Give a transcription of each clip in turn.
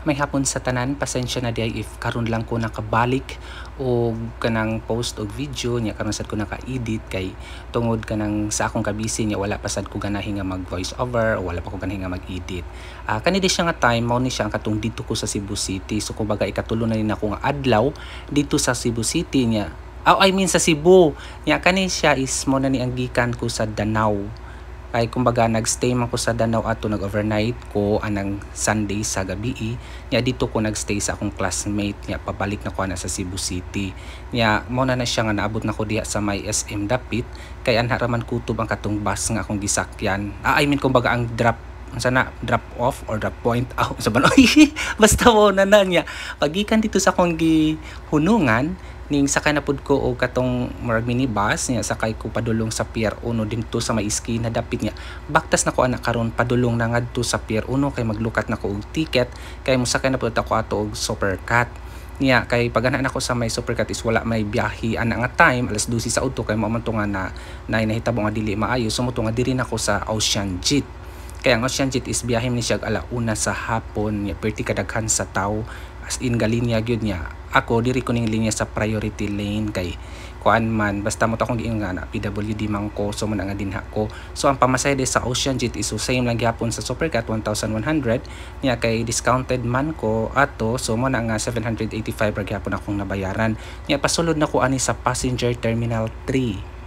May hapon sa tanan, pasensya na di if karon lang ko nakabalik o kanang post o video niya karon sad ko naka-edit kay tungod kanang sa akong kabisi niya wala pa sad ko ganahi nga mag voice over o wala pa ko ganahi nga mag-edit. Uh, kanidi siya nga time mao ni siya ang katong dito ko sa Cebu City. So kumbaga ikatulo na ni ako nga adlaw dito sa Cebu City niya. Oh, I mean sa Cebu. Niya kani siya is mo na ni ang gikan ko sa Danau Kay kumbaga nagstay man ko sa Danau ato nag-overnight ko anang Sunday sa gabi i. Eh. Nya dito ko nagstay sa akong classmate nya pabalik na ko na sa Cebu City. Nya mo na na siya nga naabot na ko diha sa may SM Dapit kay anha ko kutob ang katong bus nga akong gisakyan. Ah, I mean kumbaga ang drop sana drop off or drop point out ah, sa banoy basta mo na na nya pagikan dito sa kong gihunungan ning sakay na pud ko o katong murag mini bus niya sakay ko padulong sa pier 1 dinto sa may iski na dapit niya baktas na ko anak karon padulong na ngadto sa pier 1 kay maglukat na ko og ticket kay mosakay na pud ako ato og supercat niya kay pagana na ko sa may supercat is wala may biyahe ana nga time alas 12 sa udto kay mao man nga na nay nahitabo nga dili maayo so nga diri nako sa Ocean Jet kaya ang Ocean Jet is biyahe ni siya ala una sa hapon niya perti kadaghan sa tawo as in galinya gyud niya ako diri ko ning linya sa priority lane kay kuan man basta mo ta kung giingon nga na PWD man ko so man nga dinha ko so ang pamasay sa Ocean Jet is same lang gyapon sa Supercat 1100 niya kay discounted man ko ato so mo na nga 785 ra gyapon akong nabayaran niya pasulod na ko ani sa passenger terminal 3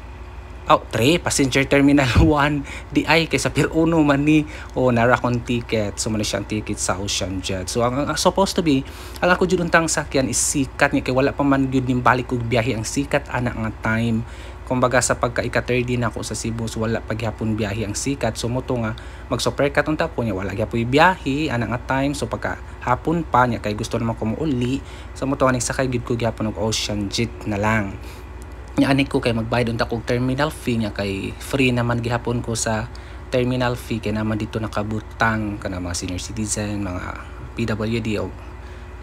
oh, 3 passenger terminal 1 di ay kaysa Pier 1 man ni o oh, nara kong ticket so man siyang ticket sa ocean jet so ang, ang supposed to be ang ako jud untang sakyan is sikat niya kay wala pa man gyud balik og biyahe ang sikat ana nga time kumbaga sa pagka ika third din ako sa Cebu so wala paghapon biyahe ang sikat so moto nga magsuperkat unta ko niya wala gyapoy biyahe ana nga time so pagka hapon pa niya kay gusto naman ko muuli so moto nga nagsakay gyud ko gyapon og ocean jet na lang nya ani ko kay magbayad unta kog terminal fee nya kay free naman gihapon ko sa terminal fee kay naman dito nakabutang kana mga senior citizen mga PWD o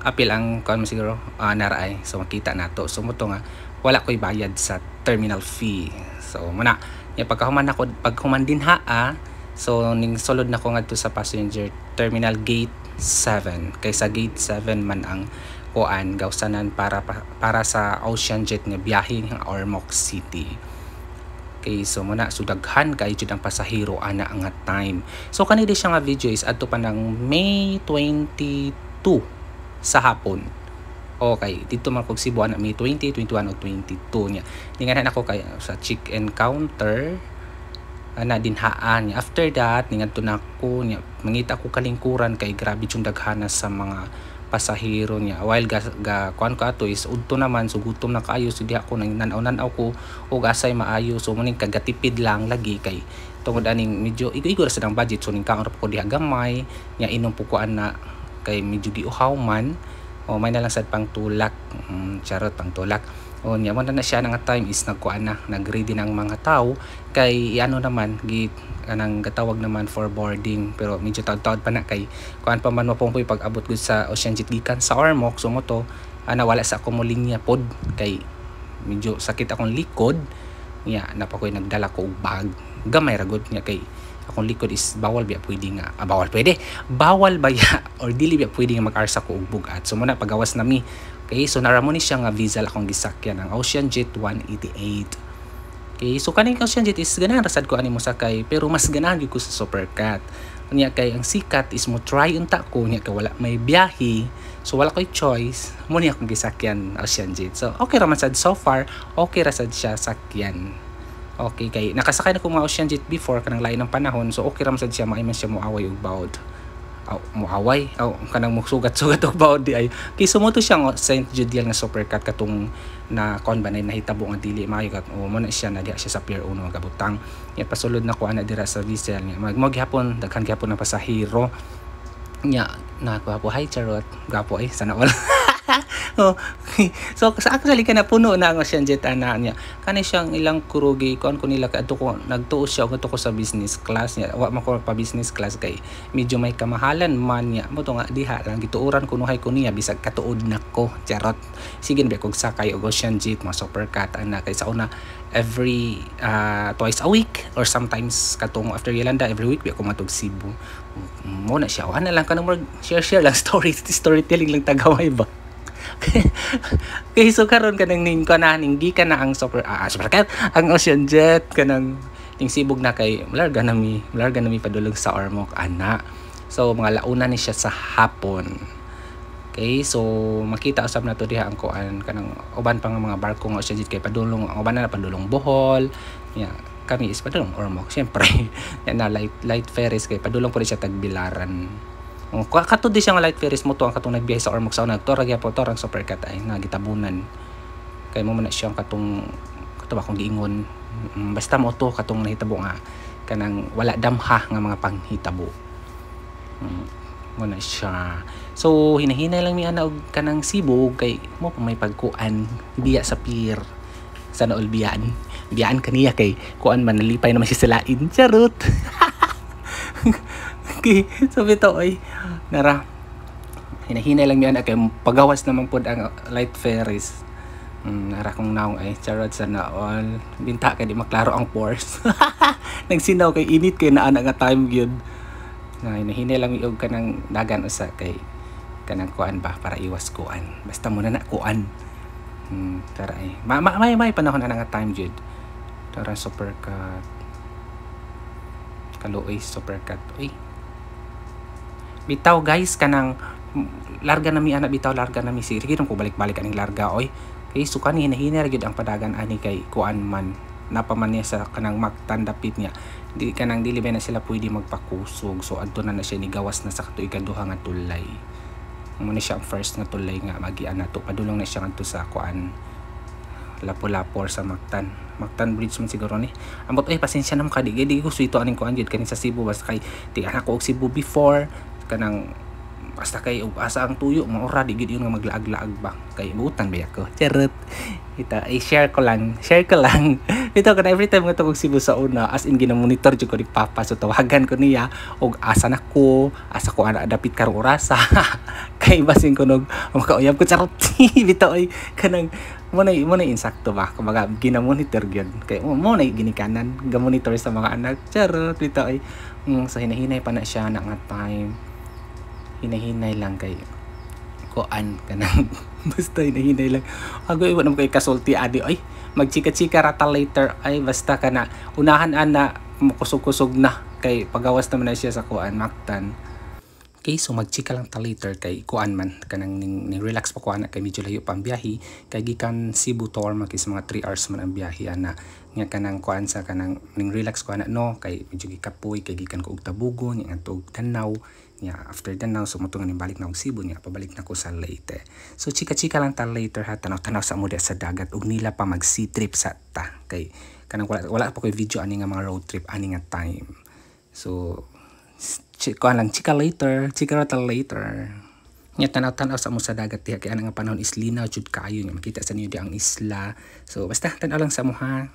apil ang kan siguro uh, naray so makita nato so mo nga wala ko'y bayad sa terminal fee so muna nya pagkahuman ako paghuman din ha ah, so ning solod na ko ngadto sa passenger terminal gate 7 kay sa gate 7 man ang Oan gawsanan para para sa ocean jet nga biyahe ng Ormoc City. Okay, so muna, sudaghan kay kayo dyan ang pasahiro ana ang time. So kani di siya nga video is adto pa ng May 22 sa hapon. Okay, dito man kog Cebu ana May 20, 21 o 22 niya. Ninganan ako kay uh, sa chick encounter na dinhaan niya. After that, ningadto na ako niya. Mangita ko kalingkuran kay grabe yung daghana sa mga pasahero niya while ga, ga kuan ko ato is udto naman so gutom na kaayo so diha ko nang nanaw-nanaw ko og asay maayo so muning kagatipid lang lagi kay tungod aning medyo igor sa dang budget so ning kaarap ko diha gamay nya inom po ko ana kay medyo di uhaw man o may lang sad pang tulak mm, charot pang tulak o niya wala na siya nga time is nagkuan na nagready ng mga tao kay ano naman git anang gatawag naman for boarding pero medyo tawad-tawad pa na kay kuan pa man mapong po pag abot gud sa Ocean Jet gikan sa Ormoc sumoto ana ah, wala sa akong linya pod kay medyo sakit akong likod niya napakoy nagdala ko og bag gamay ra gud kay akong likod is bawal biya pwede nga ah, bawal pwede bawal ba ya or dili biya pwede nga mag-arsa ko ug bugat so muna pagawas na mi Okay, so naramo ni siya nga visa akong gisakyan ang Ocean Jet 188. Okay, so kaning Ocean Jet is ganahan rasad ko ani mo sakay pero mas ganahan gyud ko sa Supercat. Niya kay ang sikat is mo try unta ko niya kay wala may biyahe. So wala koy choice mo niya akong gisakyan Ocean Jet. So okay ra man sad so far, okay ra sad siya sakyan. Okay kay nakasakay na ko mga Ocean Jet before kanang lain ng panahon so okay ra sad siya maayman siya mo away ug bawd oh, muaway aw kanang musugat-sugat og baod di ay kay sumoto siya nga Saint Judial nga supercut katong na kon ba na nahitabo nga dili maayo kat o mo na siya na diha siya sa pier 1 nga butang yat pasulod na ko ana dira sa Visel nga mag mo gihapon daghan gihapon na pasahero nya na ko hi charot gapo ay sana wala oh, so sa actually kana puno na ang siyang jet ana niya kani siyang ilang kurugi kon ko nila kadto ko nagtuo siya og ko sa business class niya wa mako pa business class kay medyo may kamahalan man niya mo to nga diha lang gituuran kuno hay ko niya bisag katuod na ko charot sige na kog sakay og siyang jet mga supercat ana kay sa una every uh, twice a week or sometimes katong after Yolanda every week biya ako matog Cebu mo na siya wala lang kanang share share lang story storytelling lang tagaway ba okay, so karon kanang nin ko na ning ka na ang super ah, super cat ang ocean jet kanang ting sibog na kay larga na mi larga na mi padulog sa Ormoc ana. So mga launa ni siya sa hapon. Okay, so makita usab na to diha ang kuan kanang uban pang mga barko nga ocean jet kay padulong ang uban na padulong Bohol. Yeah, kami is padulong Ormoc syempre. na light light ferries kay padulong pud siya tagbilaran. Oh, kato di siya nga light ferries mo to ang katong nagbiyahe sa Ormoc sa unag to ragya po to rang supercat ay nga gitabunan kay mo man siya katong kato ba kung giingon mm, basta mo to katong nahitabo nga kanang wala damha nga mga panghitabo mo mm, na siya so hinahinay lang mi ana og kanang sibog kay mo pa may pagkuan biya sa pier sa all biyaan biyaan kaniya kay kuan man nalipay naman si salain charot okay sabi to oy nara hinahinay lang yan kay pagawas naman pod ang light ferries Mm, nara kung naong ay charot sa naol binta kay di maklaro ang force nagsinaw kay init kay naa nga time gyud na hinahinay lang iog ka ng dagan usa kay kanang kuan ba para iwas kuan basta muna na kuan Hmm, tara eh. Ma ma may may panahon na nga time jud. Tara super cut. Kaluoy super cut bitaw guys kanang larga na mi ana bitaw larga na mi sir gidong ko balik-balik aning larga oy kay so kan hinahina gyud ang padagan ani kay kuan man napaman niya sa kanang magtandapit niya di kanang dili na sila pwede magpakusog so adto na na siya ni gawas na sa kato ikaduha nga tulay mo siya ang first nga tulay nga magian to padulong na siya ngadto sa kuan Lapu-Lapu sa Mactan. Mactan Bridge man siguro ni. Amot ay pasensya na mo makadigay. Di ko suito aning kuan jud kanin sa Cebu basta kay ti anak ko og Cebu before kanang basta kay og asa ang tuyo mo maura di gid yun nga maglaag-laag ba kay buutan ba ako charot kita i-share ko lang share ko lang ito kada every time nga tugog Cebu sa una as in ginamonitor jud ko ni papa so tawagan ko niya og asa na ko asa ko ana dapit karong orasa kay basin ko nog makauyab ko charot bitaw ay kanang mo na mo na insakto ba kumbaga ginamonitor gyud kay mo na ginikanan gamonitor sa mga anak charot bitaw ay mm, so hinahinay pa na siya na nga time hinahinay lang kay kuan ka na. basta hinahinay lang. Ako iwan mo kay kasulti adi. Ay, magchika-chika rata later. Ay, basta ka na. Unahan ana, kusog-kusog na. Kay pagawas naman na siya sa kuan, maktan. Okay, so magchika lang ta later kay kuan man kanang ning, ning relax pa kuan kay medyo layo pa ang biyahe kay gikan Cebu to Orma kay mga 3 hours man ang biyahe ana nga kanang kuan sa kanang ning relax kuan no kay medyo gikapoy kay gikan ko og tabugon nga tog tanaw niya. After that now, sumutungan ni balik na og Cebu niya. Pabalik na ko sa Leyte. So, chika-chika lang ta later ha. Tanaw-tanaw sa muda sa dagat. Ug nila pa mag sea trip sa ta. Kay, kanang wala, wala pa ko'y video ani nga mga road trip ani nga time. So, chika lang. Chika later. Chika ta later. Nya tanaw-tanaw sa mo sa dagat diha kay ana nga panahon is linaw jud kaayo nga makita sa niyo di ang isla. So, basta tanaw lang sa mo ha.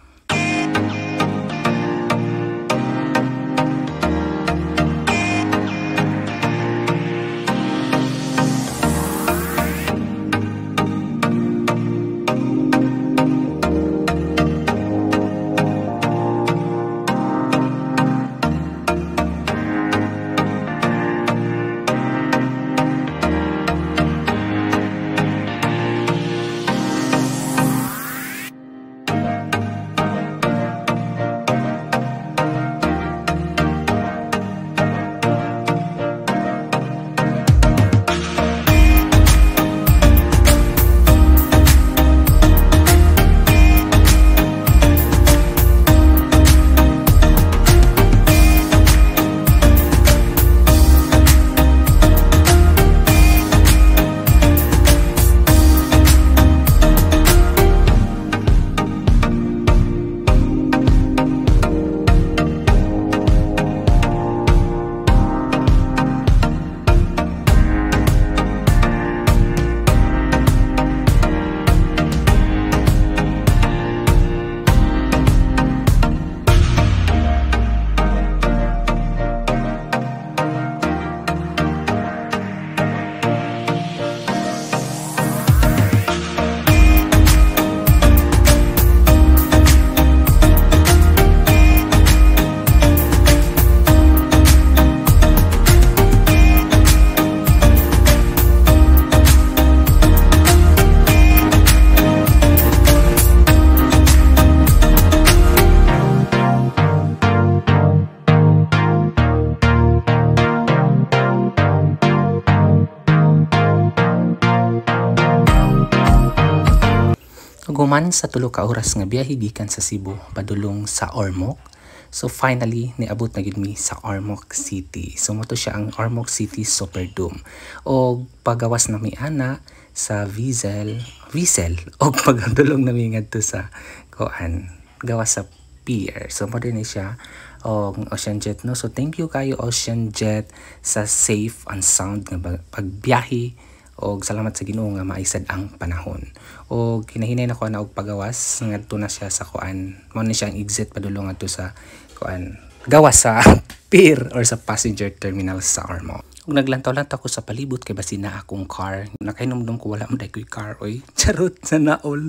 Human sa tulo ka oras nga biyahe gikan sa Cebu padulong sa Ormoc. So finally niabot na gid mi sa Ormoc City. So moto siya ang Ormoc City Superdome. O pagawas na mi ana sa Vizel, Vizel o pagadulong na mi ngadto sa koan gawas sa pier. So mo din siya og Ocean Jet no. So thank you kayo Ocean Jet sa safe and sound nga pagbiyahe o salamat sa Ginoo nga maisad ang panahon o kinahinay na ko na og pagawas ngadto na siya sa kuan mao ni siyang exit padulong adto sa kuan gawas sa pier or sa passenger terminal sa Armo Og naglantaw lang ako sa palibot kay basi na akong car nakainumdum ko wala man ko'y car oy charot sa naol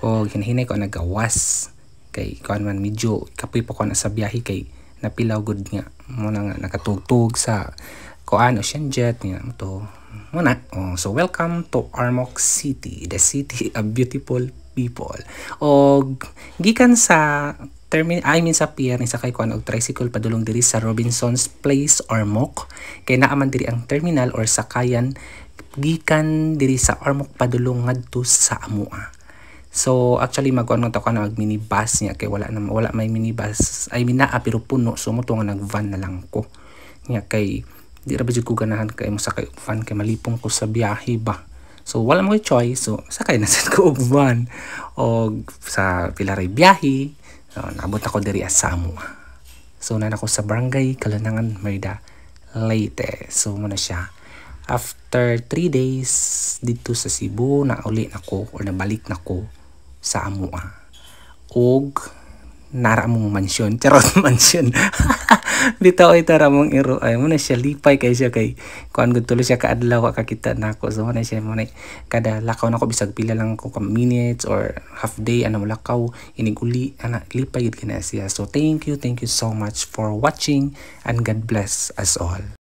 o hinahinay ko na gawas kay kuan man medyo kapoy pa ko na sa biyahe kay napilaw gud nga mo na nga nakatugtog sa kuan ocean jet nga to muna. Oh, so welcome to Armok City, the city of beautiful people. O gikan sa termin I mean sa pier ni sakay kuan og tricycle padulong diri sa Robinson's Place Armok kay naa man diri ang terminal or sakayan gikan diri sa Armok padulong ngadto sa Amoa. So actually magkuan ta kana mag mini bus niya kay wala na wala may mini bus. I mean naa pero puno so mo nag van na lang ko. Niya kay di ra ko ganahan kay mo sakay van kay malipong ko sa biyahe ba so wala mo choice so sakay na sad ko og van og sa pila ray biyahe so, naabot ako diri sa Asamoa so na ako sa barangay Kalanangan Merida Leyte so mo na siya after 3 days dito sa Cebu na uli nako or nabalik nako sa Amua og nara mong mansyon charot mansyon dito oy tara mong iro ay mo na siya lipay kay siya kay kuan gud tuloy siya kaadlaw kakita nako so na siya mo na kada lakaw nako bisag pila lang ko ka minutes or half day ana ano lakaw iniguli ana lipay gid kina siya so thank you thank you so much for watching and God bless us all